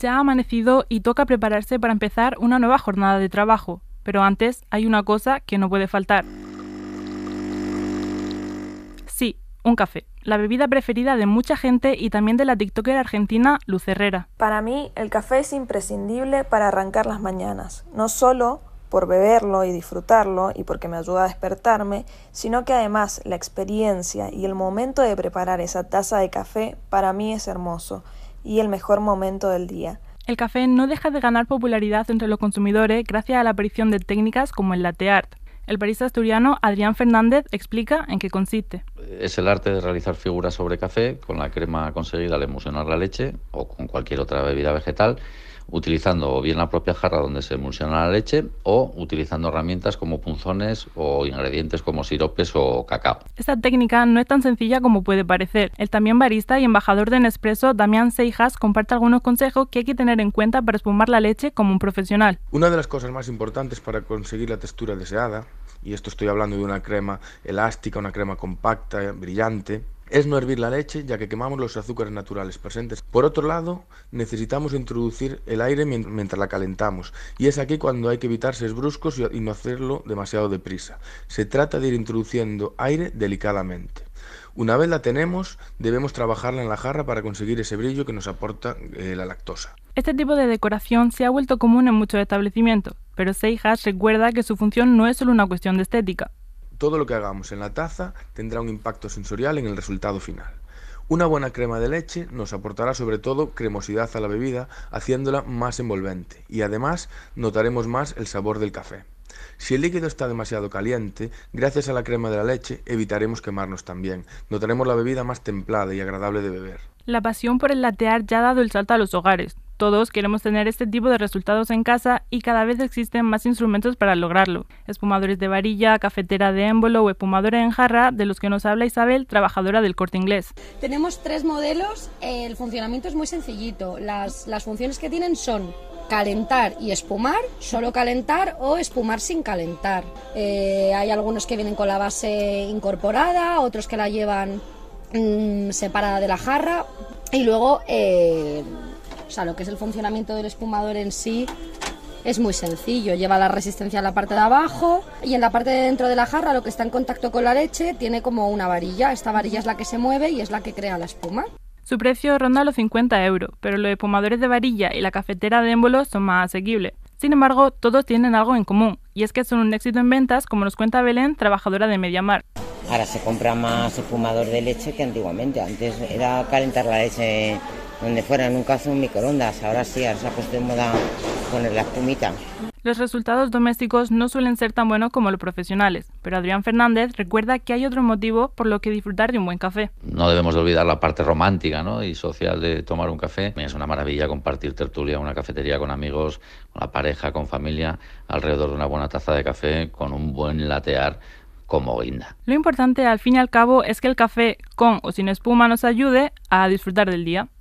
Ya ha amanecido y toca prepararse para empezar una nueva jornada de trabajo, pero antes hay una cosa que no puede faltar. Sí, un café, la bebida preferida de mucha gente y también de la TikToker argentina Luz Herrera. Para mí, el café es imprescindible para arrancar las mañanas, no solo por beberlo y disfrutarlo y porque me ayuda a despertarme, sino que además la experiencia y el momento de preparar esa taza de café para mí es hermoso y el mejor momento del día. El café no deja de ganar popularidad entre los consumidores gracias a la aparición de técnicas como el latte art. El barista asturiano Adrián Fernández explica en qué consiste. Es el arte de realizar figuras sobre café con la crema conseguida al emulsionar la leche o con cualquier otra bebida vegetal utilizando bien la propia jarra donde se emulsiona la leche o utilizando herramientas como punzones o ingredientes como siropes o cacao. Esta técnica no es tan sencilla como puede parecer. El también barista y embajador de Nespresso, Damián Seijas, comparte algunos consejos que hay que tener en cuenta para espumar la leche como un profesional. Una de las cosas más importantes para conseguir la textura deseada, y esto estoy hablando de una crema elástica, una crema compacta, brillante, es no hervir la leche ya que quemamos los azúcares naturales presentes. Por otro lado, necesitamos introducir el aire mientras la calentamos y es aquí cuando hay que evitar ser bruscos y no hacerlo demasiado deprisa. Se trata de ir introduciendo aire delicadamente. Una vez la tenemos, debemos trabajarla en la jarra para conseguir ese brillo que nos aporta eh, la lactosa. Este tipo de decoración se ha vuelto común en muchos establecimientos, pero Seijas recuerda que su función no es solo una cuestión de estética, todo lo que hagamos en la taza tendrá un impacto sensorial en el resultado final. Una buena crema de leche nos aportará sobre todo cremosidad a la bebida, haciéndola más envolvente, y además notaremos más el sabor del café. Si el líquido está demasiado caliente, gracias a la crema de la leche evitaremos quemarnos también. Notaremos la bebida más templada y agradable de beber. La pasión por el latear ya ha dado el salto a los hogares. Todos queremos tener este tipo de resultados en casa y cada vez existen más instrumentos para lograrlo. Espumadores de varilla, cafetera de émbolo o espumadora en jarra, de los que nos habla Isabel, trabajadora del corte inglés. Tenemos tres modelos, el funcionamiento es muy sencillito. Las, funciones que tienen son calentar y espumar, solo calentar o espumar sin calentar. Eh, hay algunos que vienen con la base incorporada, otros que la llevan mm, separada de la jarra y luego... Eh, o sea, lo que es el funcionamiento del espumador en sí es muy sencillo. Lleva la resistencia en la parte de abajo y en la parte de dentro de la jarra, lo que está en contacto con la leche, tiene como una varilla. Esta varilla es la que se mueve y es la que crea la espuma. Su precio ronda los 50 euros, pero los espumadores de varilla y la cafetera de émbolos son más asequibles. Sin embargo, todos tienen algo en común, y es que son un éxito en ventas, como nos cuenta Belén, trabajadora de Mediamar. Ahora se compra más espumador de leche que antiguamente. Antes era calentar la leche donde fuera, nunca hace un microondas, ahora sí, ahora se ha puesto de moda poner la espumita. Los resultados domésticos no suelen ser tan buenos como los profesionales, pero Adrián Fernández recuerda que hay otro motivo por lo que disfrutar de un buen café. No debemos de olvidar la parte romántica ¿no? y social de tomar un café. Es una maravilla compartir tertulia, una cafetería con amigos, con la pareja, con familia, alrededor de una buena taza de café, con un buen latear como guinda. Lo importante al fin y al cabo es que el café con o sin espuma nos ayude a disfrutar del día.